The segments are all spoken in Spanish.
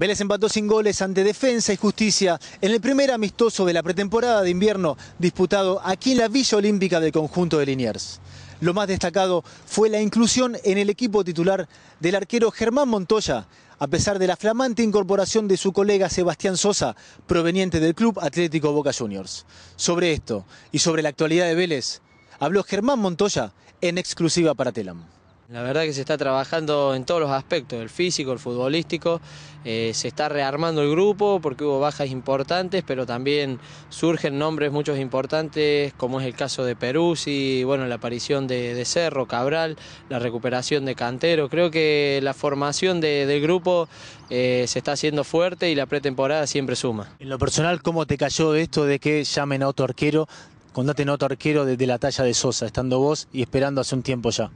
Vélez empató sin goles ante Defensa y Justicia en el primer amistoso de la pretemporada de invierno disputado aquí en la Villa Olímpica del conjunto de Liniers. Lo más destacado fue la inclusión en el equipo titular del arquero Germán Montoya, a pesar de la flamante incorporación de su colega Sebastián Sosa, proveniente del Club Atlético Boca Juniors. Sobre esto y sobre la actualidad de Vélez, habló Germán Montoya en exclusiva para Telam. La verdad que se está trabajando en todos los aspectos, el físico, el futbolístico, eh, se está rearmando el grupo porque hubo bajas importantes, pero también surgen nombres muchos importantes, como es el caso de Peruzzi, bueno, la aparición de, Cerro, Cabral, la recuperación de Cantero. Creo que la formación del grupo eh, se está haciendo fuerte y la pretemporada siempre suma. En lo personal, ¿cómo te cayó esto de que llamen a otro arquero, contaten a otro arquero desde la talla de Sosa, estando vos y esperando hace un tiempo ya?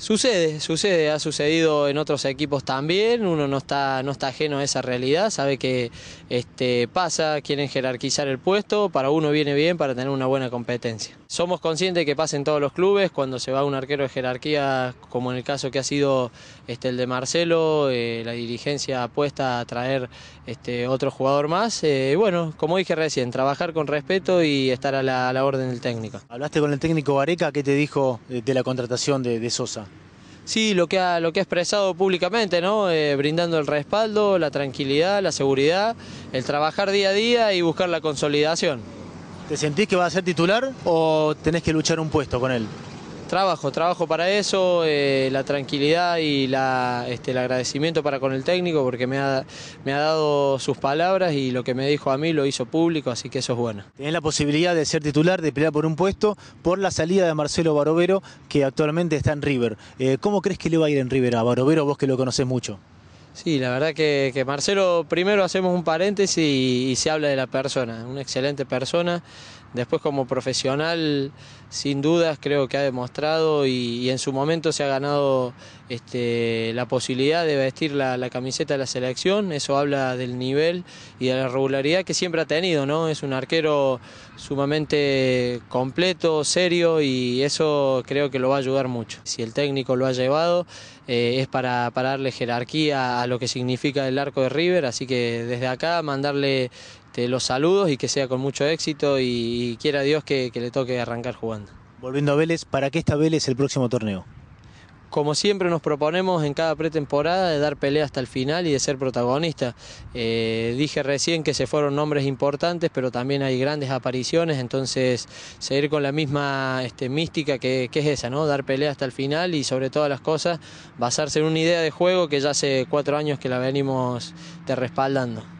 Sucede, sucede, ha sucedido en otros equipos también, uno no está, no está ajeno a esa realidad, sabe que este, pasa, quieren jerarquizar el puesto, para uno viene bien para tener una buena competencia. Somos conscientes que pasa en todos los clubes, cuando se va un arquero de jerarquía, como en el caso que ha sido este, el de Marcelo, eh, la dirigencia apuesta a traer este, otro jugador más. Eh, bueno, como dije recién, trabajar con respeto y estar a la, orden del técnico. ¿Hablaste con el técnico Vareca, ¿Qué te dijo eh, de la contratación de Sosa? Sí, lo que ha, expresado públicamente, ¿no? Eh, brindando el respaldo, la tranquilidad, la seguridad, el trabajar día a día y buscar la consolidación. ¿Te sentís que vas a ser titular o tenés que luchar un puesto con él? Trabajo, trabajo para eso, eh, la tranquilidad y la, este, el agradecimiento para con el técnico porque me ha, dado sus palabras y lo que me dijo a mí lo hizo público, así que eso es bueno. Tienes la posibilidad de ser titular, de pelear por un puesto, por la salida de Marcelo Barovero, que actualmente está en River. Eh, ¿Cómo crees que le va a ir en River a Barovero, vos que lo conocés mucho? Sí, la verdad que, Marcelo, primero hacemos un paréntesis y, se habla de la persona, una excelente persona. Después como profesional, sin dudas, creo que ha demostrado y, en su momento se ha ganado este, la posibilidad de vestir la, camiseta de la selección. Eso habla del nivel y de la regularidad que siempre ha tenido, ¿no? Es un arquero sumamente completo, serio y eso creo que lo va a ayudar mucho. Si el técnico lo ha llevado, eh, es para, para darle jerarquía a lo que significa el arco de River, así que desde acá mandarle los saludos y que sea con mucho éxito y, quiera Dios que, que, le toque arrancar jugando. Volviendo a Vélez, ¿para qué está Vélez el próximo torneo? Como siempre nos proponemos en cada pretemporada de dar pelea hasta el final y de ser protagonista. Eh, dije recién que se fueron nombres importantes, pero también hay grandes apariciones, entonces seguir con la misma este, mística que, es esa, ¿no? Dar pelea hasta el final y sobre todas las cosas basarse en una idea de juego que ya hace cuatro años que la venimos te este, respaldando.